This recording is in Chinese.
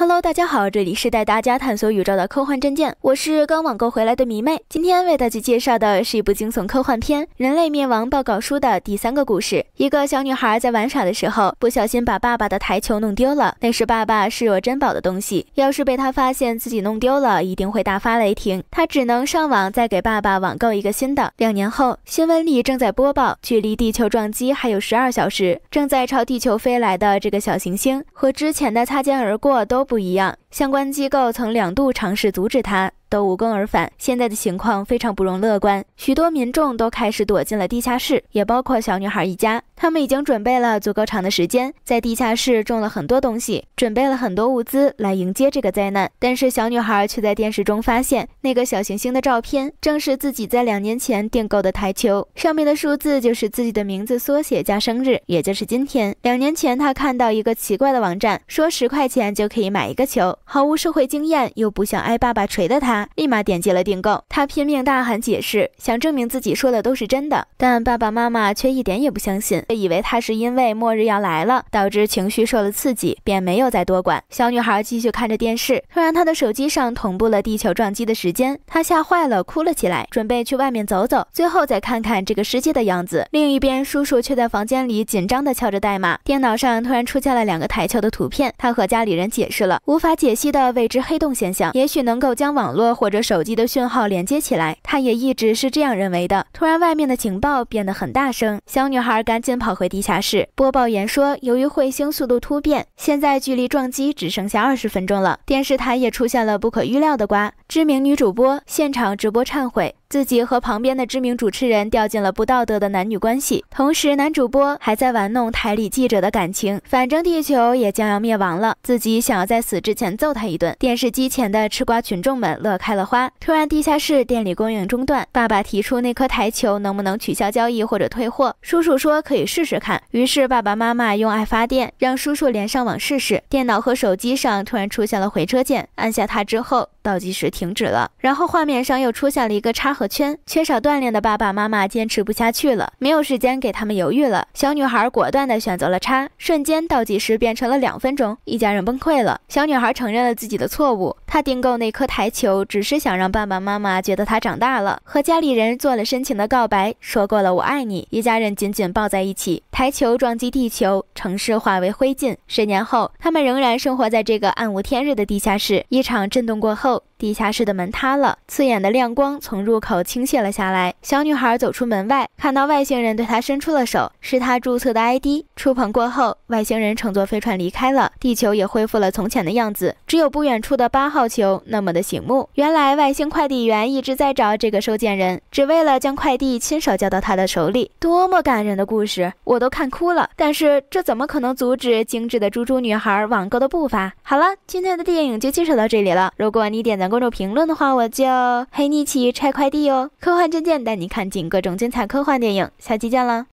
Hello，大家好，这里是带大家探索宇宙的科幻战舰。我是刚网购回来的迷妹。今天为大家介绍的是一部惊悚科幻片《人类灭亡报告书》的第三个故事。一个小女孩在玩耍的时候，不小心把爸爸的台球弄丢了，那是爸爸视若珍宝的东西。要是被他发现自己弄丢了，一定会大发雷霆。她只能上网再给爸爸网购一个新的。两年后，新闻里正在播报，距离地球撞击还有十二小时，正在朝地球飞来的这个小行星和之前的擦肩而过都。不一样，相关机构曾两度尝试阻止他。都无功而返，现在的情况非常不容乐观，许多民众都开始躲进了地下室，也包括小女孩一家。他们已经准备了足够长的时间，在地下室种了很多东西，准备了很多物资来迎接这个灾难。但是小女孩却在电视中发现那个小行星的照片，正是自己在两年前订购的台球，上面的数字就是自己的名字缩写加生日，也就是今天。两年前她看到一个奇怪的网站，说十块钱就可以买一个球，毫无社会经验又不想挨爸爸锤的她。立马点击了订购，他拼命大喊解释，想证明自己说的都是真的，但爸爸妈妈却一点也不相信，以为他是因为末日要来了，导致情绪受了刺激，便没有再多管。小女孩继续看着电视，突然她的手机上同步了地球撞击的时间，她吓坏了，哭了起来，准备去外面走走，最后再看看这个世界的样子。另一边，叔叔却在房间里紧张地敲着代码，电脑上突然出现了两个台球的图片，他和家里人解释了无法解析的未知黑洞现象，也许能够将网络。或者手机的讯号连接起来，他也一直是这样认为的。突然，外面的情报变得很大声，小女孩赶紧跑回地下室。播报员说，由于彗星速度突变，现在距离撞击只剩下二十分钟了。电视台也出现了不可预料的瓜，知名女主播现场直播忏悔，自己和旁边的知名主持人掉进了不道德的男女关系，同时男主播还在玩弄台里记者的感情。反正地球也将要灭亡了，自己想要在死之前揍他一顿。电视机前的吃瓜群众们乐。开了花，突然地下室电力供应中断。爸爸提出那颗台球能不能取消交易或者退货。叔叔说可以试试看。于是爸爸妈妈用爱发电，让叔叔连上网试试。电脑和手机上突然出现了回车键，按下它之后倒计时停止了。然后画面上又出现了一个叉和圈。缺少锻炼的爸爸妈妈坚持不下去了，没有时间给他们犹豫了。小女孩果断地选择了叉，瞬间倒计时变成了两分钟，一家人崩溃了。小女孩承认了自己的错误。他订购那颗台球，只是想让爸爸妈妈觉得他长大了，和家里人做了深情的告白，说过了“我爱你”。一家人紧紧抱在一起。台球撞击地球，城市化为灰烬。十年后，他们仍然生活在这个暗无天日的地下室。一场震动过后。地下室的门塌了，刺眼的亮光从入口倾泻了下来。小女孩走出门外，看到外星人对她伸出了手，是她注册的 ID。触碰过后，外星人乘坐飞船离开了地球，也恢复了从前的样子。只有不远处的八号球那么的醒目。原来外星快递员一直在找这个收件人，只为了将快递亲手交到他的手里。多么感人的故事，我都看哭了。但是这怎么可能阻止精致的猪猪女孩网购的步伐？好了，今天的电影就介绍到这里了。如果你点赞。关注评论的话，我就陪你一起拆快递哦！科幻战件带你看尽各种精彩科幻电影，下期见了。